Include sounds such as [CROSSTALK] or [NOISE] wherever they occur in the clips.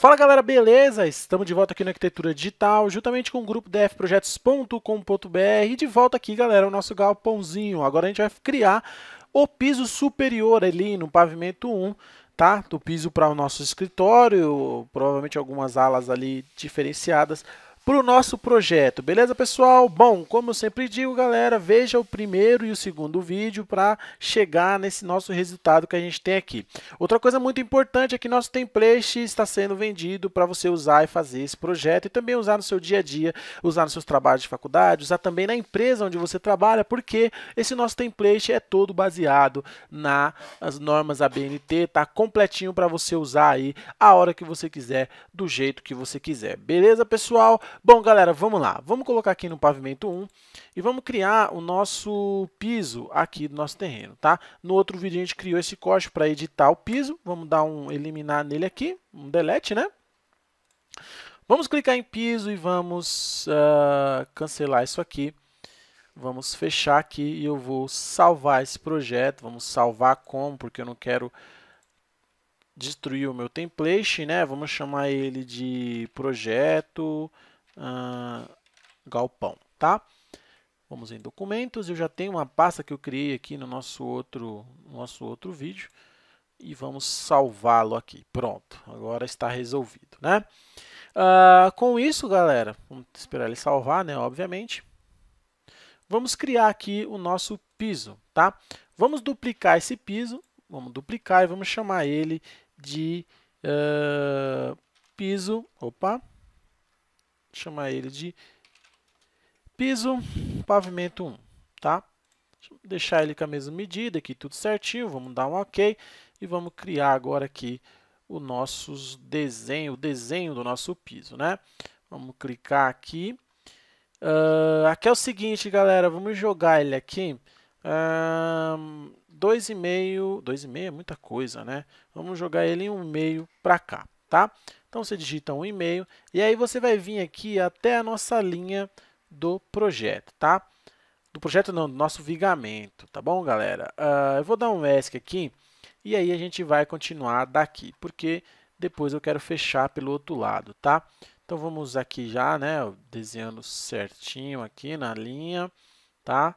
Fala galera, beleza? Estamos de volta aqui na Arquitetura Digital, juntamente com o grupo dfprojetos.com.br e de volta aqui, galera, o nosso galpãozinho. Agora a gente vai criar o piso superior ali no pavimento 1, tá? Do piso para o nosso escritório, provavelmente algumas alas ali diferenciadas para o nosso projeto. Beleza, pessoal? Bom, como eu sempre digo, galera, veja o primeiro e o segundo vídeo para chegar nesse nosso resultado que a gente tem aqui. Outra coisa muito importante é que nosso template está sendo vendido para você usar e fazer esse projeto e também usar no seu dia a dia, usar nos seus trabalhos de faculdade, usar também na empresa onde você trabalha, porque esse nosso template é todo baseado nas normas ABNT, tá completinho para você usar aí a hora que você quiser, do jeito que você quiser. Beleza, pessoal? Bom, galera, vamos lá. Vamos colocar aqui no pavimento 1 e vamos criar o nosso piso aqui do nosso terreno, tá? No outro vídeo a gente criou esse corte para editar o piso. Vamos dar um eliminar nele aqui, um delete, né? Vamos clicar em piso e vamos uh, cancelar isso aqui. Vamos fechar aqui e eu vou salvar esse projeto. Vamos salvar como, porque eu não quero destruir o meu template, né? Vamos chamar ele de projeto ah, galpão, tá? Vamos em documentos, eu já tenho uma pasta que eu criei aqui no nosso outro, nosso outro vídeo e vamos salvá-lo aqui. Pronto, agora está resolvido, né? Ah, com isso, galera, vamos esperar ele salvar, né, obviamente. Vamos criar aqui o nosso piso, tá? Vamos duplicar esse piso, vamos duplicar e vamos chamar ele de uh, piso, opa, chamar ele de piso pavimento 1, tá? deixar ele com a mesma medida aqui, tudo certinho, vamos dar um OK e vamos criar agora aqui o nosso desenho, o desenho do nosso piso, né? Vamos clicar aqui. Uh, aqui é o seguinte, galera, vamos jogar ele aqui. Uh, dois e meio, dois e meio é muita coisa, né? Vamos jogar ele em um meio para cá, tá? Então você digita um e-mail e aí você vai vir aqui até a nossa linha do projeto, tá? Do projeto não, do nosso vigamento, tá bom, galera? Uh, eu vou dar um ESC aqui e aí a gente vai continuar daqui, porque depois eu quero fechar pelo outro lado, tá? Então vamos aqui já, né, desenhando certinho aqui na linha, tá?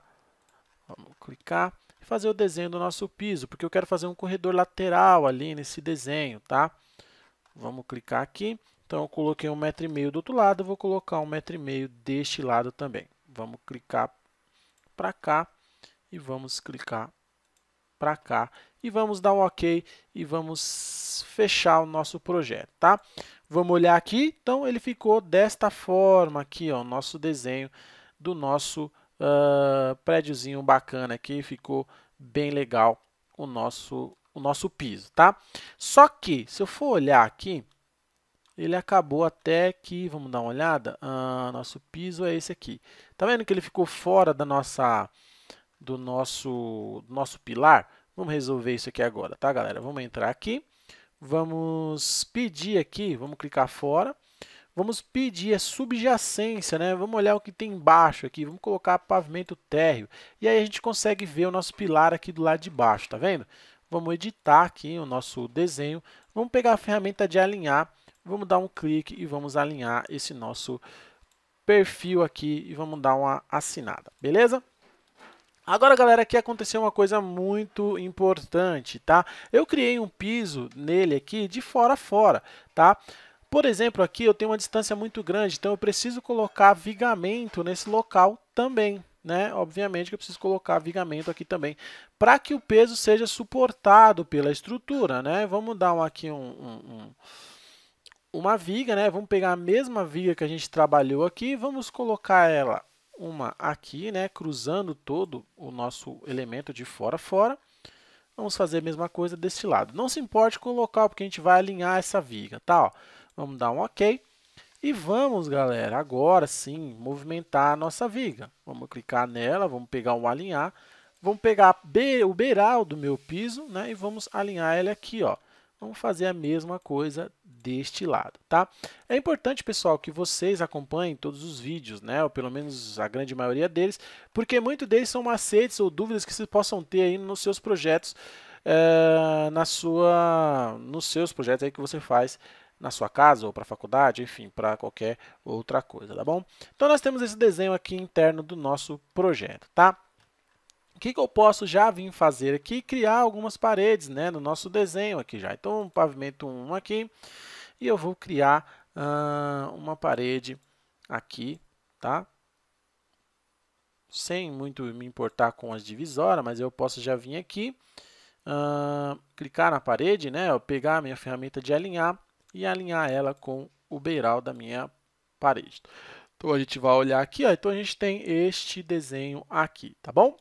Vamos clicar e fazer o desenho do nosso piso, porque eu quero fazer um corredor lateral ali nesse desenho, tá? Tá? Vamos clicar aqui. Então, eu coloquei um metro e meio do outro lado, vou colocar um metro e meio deste lado também. Vamos clicar para cá e vamos clicar para cá e vamos dar um OK e vamos fechar o nosso projeto, tá? Vamos olhar aqui, então ele ficou desta forma aqui, ó, o nosso desenho do nosso uh, prédiozinho bacana aqui, ficou bem legal o nosso o nosso piso, tá? Só que, se eu for olhar aqui, ele acabou até que, vamos dar uma olhada, ah, nosso piso é esse aqui. Tá vendo que ele ficou fora da nossa, do nosso, do nosso pilar? Vamos resolver isso aqui agora, tá, galera? Vamos entrar aqui, vamos pedir aqui, vamos clicar fora, vamos pedir a subjacência, né? Vamos olhar o que tem embaixo aqui, vamos colocar pavimento térreo. E aí a gente consegue ver o nosso pilar aqui do lado de baixo, tá vendo? Tá vendo? vamos editar aqui o nosso desenho, vamos pegar a ferramenta de alinhar, vamos dar um clique e vamos alinhar esse nosso perfil aqui e vamos dar uma assinada, beleza? Agora, galera, aqui aconteceu uma coisa muito importante, tá? Eu criei um piso nele aqui de fora a fora, tá? Por exemplo, aqui eu tenho uma distância muito grande, então eu preciso colocar vigamento nesse local também, né? Obviamente que eu preciso colocar vigamento aqui também, para que o peso seja suportado pela estrutura, né? Vamos dar um, aqui um, um, uma viga, né? Vamos pegar a mesma viga que a gente trabalhou aqui, vamos colocar ela uma aqui, né? Cruzando todo o nosso elemento de fora a fora. Vamos fazer a mesma coisa desse lado. Não se importe com o local, porque a gente vai alinhar essa viga, tá? Ó, vamos dar um OK. E vamos, galera, agora sim, movimentar a nossa viga. Vamos clicar nela, vamos pegar um alinhar, vamos pegar o beiral do meu piso né, e vamos alinhar ela aqui. Ó. Vamos fazer a mesma coisa deste lado, tá? É importante, pessoal, que vocês acompanhem todos os vídeos, né? Ou pelo menos a grande maioria deles, porque muitos deles são macetes ou dúvidas que vocês possam ter aí nos seus projetos, é, na sua, nos seus projetos aí que você faz na sua casa ou para a faculdade, enfim, para qualquer outra coisa, tá bom? Então nós temos esse desenho aqui interno do nosso projeto, tá? O que, que eu posso já vir fazer aqui? Criar algumas paredes, né, no nosso desenho aqui já. Então, um pavimento 1 aqui e eu vou criar uh, uma parede aqui, tá? Sem muito me importar com as divisórias, mas eu posso já vir aqui, uh, clicar na parede, né? Eu pegar a minha ferramenta de alinhar e alinhar ela com o beiral da minha parede. Então a gente vai olhar aqui, ó, então a gente tem este desenho aqui, tá bom?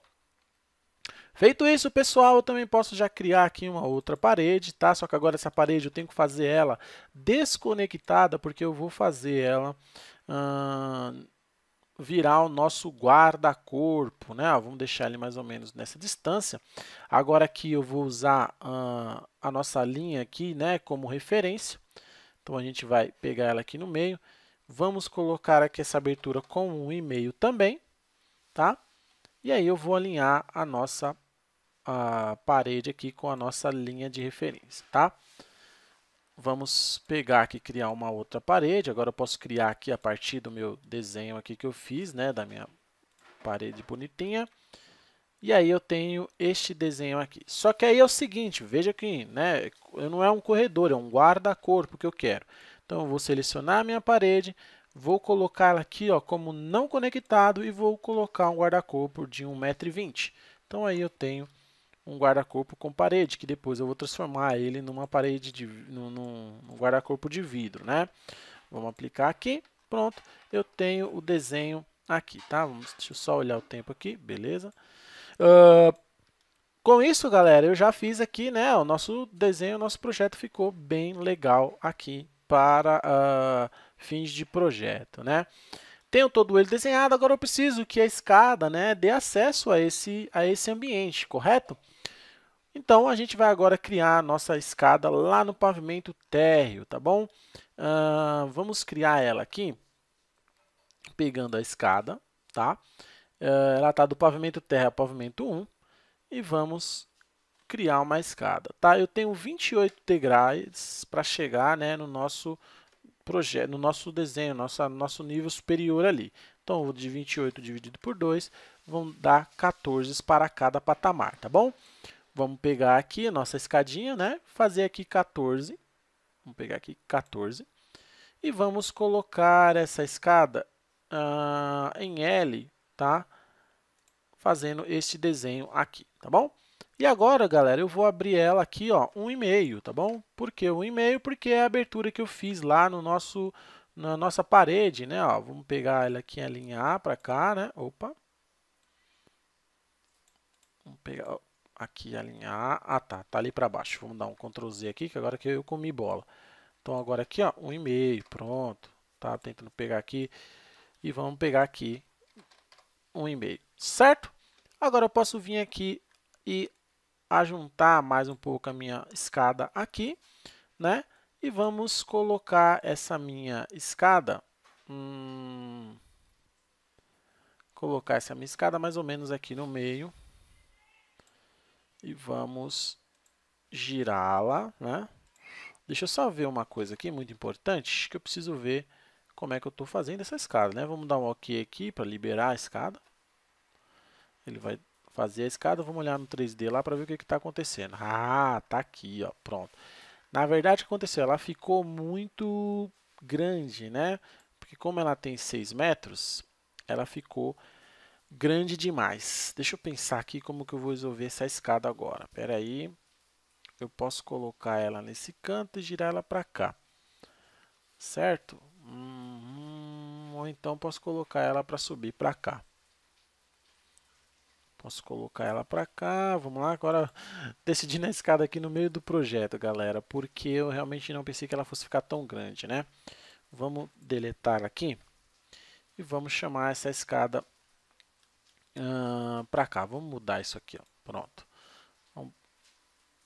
Feito isso, pessoal, eu também posso já criar aqui uma outra parede, tá? Só que agora essa parede eu tenho que fazer ela desconectada, porque eu vou fazer ela hum, virar o nosso guarda-corpo, né? vamos deixar ele mais ou menos nessa distância. Agora aqui eu vou usar hum, a nossa linha aqui, né, como referência. Então a gente vai pegar ela aqui no meio. Vamos colocar aqui essa abertura com um e meio também, tá? E aí eu vou alinhar a nossa a parede aqui com a nossa linha de referência, tá? Vamos pegar aqui criar uma outra parede. Agora eu posso criar aqui a partir do meu desenho aqui que eu fiz, né, da minha parede bonitinha. E aí eu tenho este desenho aqui. Só que aí é o seguinte, veja que né, não é um corredor, é um guarda-corpo que eu quero. Então eu vou selecionar a minha parede, vou colocá-la aqui ó, como não conectado e vou colocar um guarda-corpo de 1,20m. Então aí eu tenho um guarda-corpo com parede, que depois eu vou transformar ele numa parede de num, num guarda-corpo de vidro, né? Vamos aplicar aqui. Pronto, eu tenho o desenho aqui, tá? Vamos, deixa eu só olhar o tempo aqui, beleza? Uh, com isso, galera, eu já fiz aqui, né, o nosso desenho, o nosso projeto ficou bem legal aqui para uh, fins de projeto, né? Tenho todo ele desenhado, agora eu preciso que a escada, né, dê acesso a esse, a esse ambiente, correto? Então, a gente vai agora criar a nossa escada lá no pavimento térreo, tá bom? Uh, vamos criar ela aqui, pegando a escada, tá? Tá? Eh, ela está do pavimento terra ao pavimento 1 e vamos criar uma escada. Tá? Eu tenho 28 degraus para chegar né, no nosso projeto, no nosso desenho, nossa, nosso nível superior ali. Então, de 28 dividido por 2, vão dar 14 para cada patamar, tá bom? Vamos pegar aqui a nossa escadinha, né? Fazer aqui 14. Vamos pegar aqui 14. E vamos colocar essa escada ah, em L tá fazendo este desenho aqui, tá bom? E agora, galera, eu vou abrir ela aqui, ó, um e-mail, tá bom? Por que um e-mail? Porque é a abertura que eu fiz lá no nosso, na nossa parede, né? Ó, vamos pegar ela aqui e alinhar para cá, né? Opa! Vamos pegar aqui alinhar. Ah, tá, tá ali para baixo. Vamos dar um Ctrl Z aqui, que agora que eu comi bola. Então, agora aqui, ó, um e-mail, pronto. Tá tentando pegar aqui e vamos pegar aqui um certo? Agora eu posso vir aqui e ajuntar mais um pouco a minha escada aqui, né? E vamos colocar essa minha escada, hum, colocar essa minha escada mais ou menos aqui no meio e vamos girá-la, né? Deixa eu só ver uma coisa aqui muito importante que eu preciso ver como é que eu estou fazendo essa escada, né? Vamos dar um OK aqui para liberar a escada. Ele vai fazer a escada, vamos olhar no 3D lá para ver o que está acontecendo. Ah, tá aqui, ó, pronto. Na verdade, o que aconteceu? Ela ficou muito grande, né? Porque como ela tem 6 metros, ela ficou grande demais. Deixa eu pensar aqui como que eu vou resolver essa escada agora. Espera aí. Eu posso colocar ela nesse canto e girar ela para cá. Certo? Hum, ou então posso colocar ela para subir para cá. Posso colocar ela para cá, vamos lá, agora decidi na escada aqui no meio do projeto, galera, porque eu realmente não pensei que ela fosse ficar tão grande, né? Vamos deletar aqui e vamos chamar essa escada uh, ah, para cá. Vamos mudar isso aqui, ó. pronto.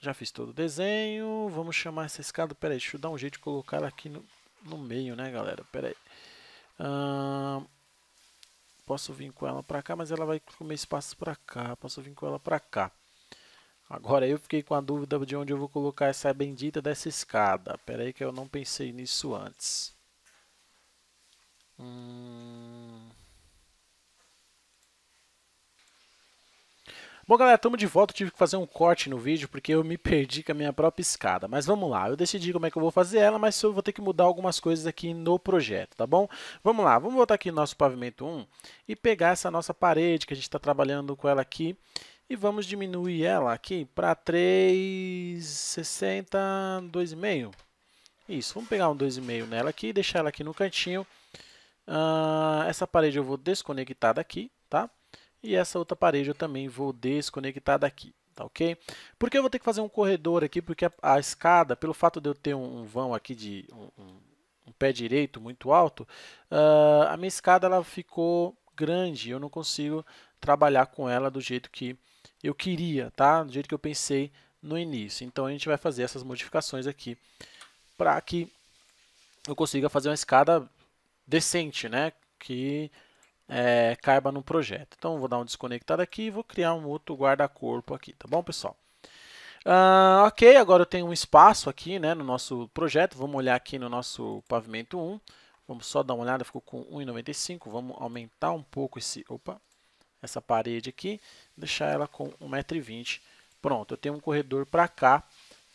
já fiz todo o desenho, vamos chamar essa escada, peraí, deixa eu dar um jeito de colocar aqui no no meio, né, galera? Pera aí. posso vir com ela pra cá, mas ela vai comer espaço pra cá. Posso vir com ela pra cá. Agora eu fiquei com a dúvida de onde eu vou colocar essa bendita dessa escada. Pera aí que eu não pensei nisso antes. Hum... Bom, galera, estamos de volta. Tive que fazer um corte no vídeo porque eu me [LAUGHS] perdi com a minha própria escada. Mas vamos lá, eu decidi como é que eu vou fazer ela, mas eu vou ter que mudar algumas coisas aqui no projeto, tá bom? Vamos lá, vamos voltar aqui no nosso pavimento 1 e pegar essa nossa parede que a gente está trabalhando com ela aqui. E vamos diminuir ela aqui para 3,60, 2,5. Isso, vamos pegar um 2,5 nela aqui, deixar ela aqui no cantinho. Uh, essa parede eu vou desconectar daqui, Tá? E essa outra parede eu também vou desconectar daqui. Tá ok? Porque eu vou ter que fazer um corredor aqui, porque a, a escada, pelo fato de eu ter um, um vão aqui de um, um, um, pé direito muito alto, uh, a minha escada ela ficou grande, eu não consigo trabalhar com ela do jeito que eu queria, tá? Do jeito que eu pensei no início. Então a gente vai fazer essas modificações aqui para que eu consiga fazer uma escada decente, né? Que é, caiba no projeto. Então, vou dar um desconectado aqui e vou criar um outro guarda-corpo aqui, tá bom, pessoal? Uh, ok, agora eu tenho um espaço aqui né, no nosso projeto. Vamos olhar aqui no nosso pavimento 1. Vamos só dar uma olhada, ficou com 1,95. Vamos aumentar um pouco esse, opa, essa parede aqui, deixar ela com 1,20m. Pronto, eu tenho um corredor para cá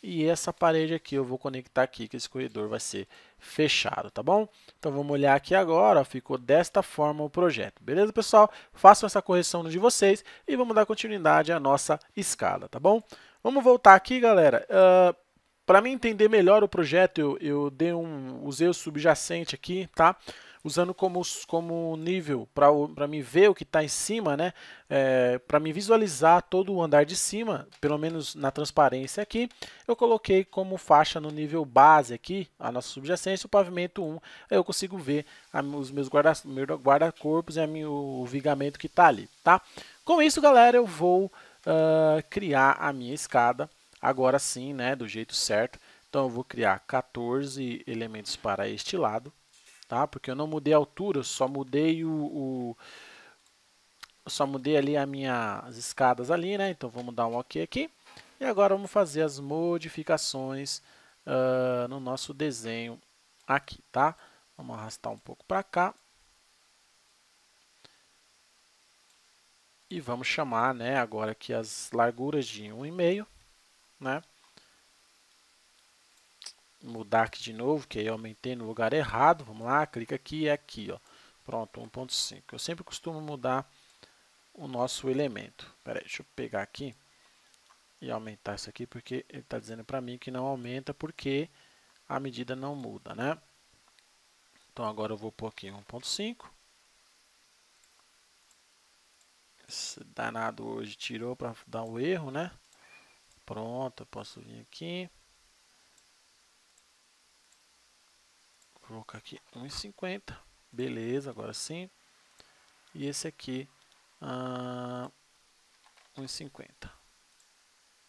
e essa parede aqui eu vou conectar aqui, que esse corredor vai ser fechado, tá bom? Então vamos olhar aqui agora, ficou desta forma o projeto. Beleza, pessoal? Façam essa correção de vocês e vamos dar continuidade à nossa escala, tá bom? Vamos voltar aqui, galera. Uh, ah, Para mim entender melhor o projeto, eu, eu dei um, usei o subjacente aqui, Tá? usando como, como nível para me ver o que está em cima, né? É, para me visualizar todo o andar de cima, pelo menos na transparência aqui, eu coloquei como faixa no nível base aqui, a nossa subjacência, o pavimento 1, aí eu consigo ver a, os meus guarda-corpos guarda e a minha, o vigamento que está ali, tá? Com isso, galera, eu vou uh, criar a minha escada, agora sim, né, do jeito certo. Então, eu vou criar 14 elementos para este lado tá? Porque eu não mudei a altura, só mudei o, o só mudei ali a minha, as minhas escadas ali, né? Então vamos dar um OK aqui. E agora vamos fazer as modificações uh, no nosso desenho aqui, tá? Vamos arrastar um pouco para cá. E vamos chamar, né, agora aqui as larguras de 1,5, né? mudar aqui de novo, que aí eu aumentei no lugar errado. Vamos lá, clica aqui e é aqui, ó. Pronto, 1.5. Eu sempre costumo mudar o nosso elemento. Peraí, deixa eu pegar aqui e aumentar isso aqui, porque ele está dizendo para mim que não aumenta porque a medida não muda, né? Então agora eu vou pôr aqui 1.5. Esse danado hoje tirou para dar um erro, né? Pronto, eu posso vir aqui. colocar aqui 1,50. Beleza, agora sim. E esse aqui, ah, 1,50.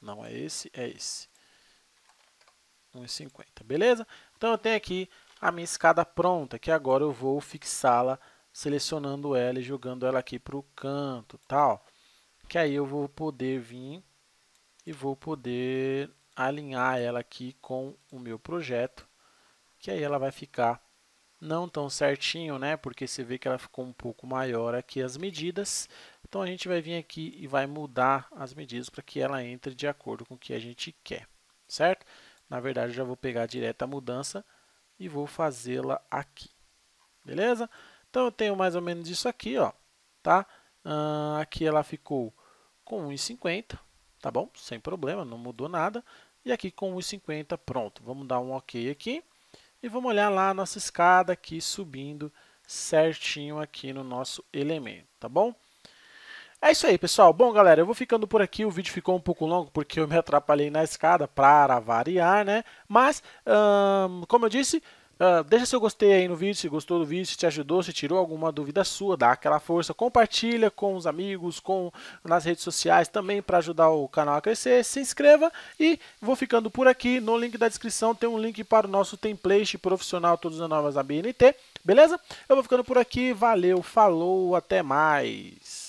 Não é esse, é esse. 1,50. Beleza? Então eu tenho aqui a minha escada pronta, que agora eu vou fixá-la selecionando ela e jogando ela aqui para o canto, tal. Tá, que aí eu vou poder vir e vou poder alinhar ela aqui com o meu projeto que aí ela vai ficar não tão certinho, né? Porque você vê que ela ficou um pouco maior aqui as medidas. Então a gente vai vir aqui e vai mudar as medidas para que ela entre de acordo com o que a gente quer, certo? Na verdade, eu já vou pegar direto a mudança e vou fazê-la aqui, beleza? Então eu tenho mais ou menos isso aqui, ó, tá? aqui ela ficou com 1,50, tá bom? Sem problema, não mudou nada. E aqui com 1,50, pronto. Vamos dar um OK aqui. E vamos olhar lá a nossa escada aqui subindo certinho aqui no nosso elemento, tá bom? É isso aí, pessoal. Bom, galera, eu vou ficando por aqui. O vídeo ficou um pouco longo porque eu me atrapalhei na escada para variar, né? Mas, hum, como eu disse, ah, deixa seu gostei aí no vídeo, se gostou do vídeo, se te ajudou, se tirou alguma dúvida sua, dá aquela força, compartilha com os amigos, com nas redes sociais também para ajudar o canal a crescer. Se inscreva e vou ficando por aqui. No link da descrição tem um link para o nosso template profissional Todos os Novas da BNT, beleza? Eu vou ficando por aqui, valeu, falou, até mais.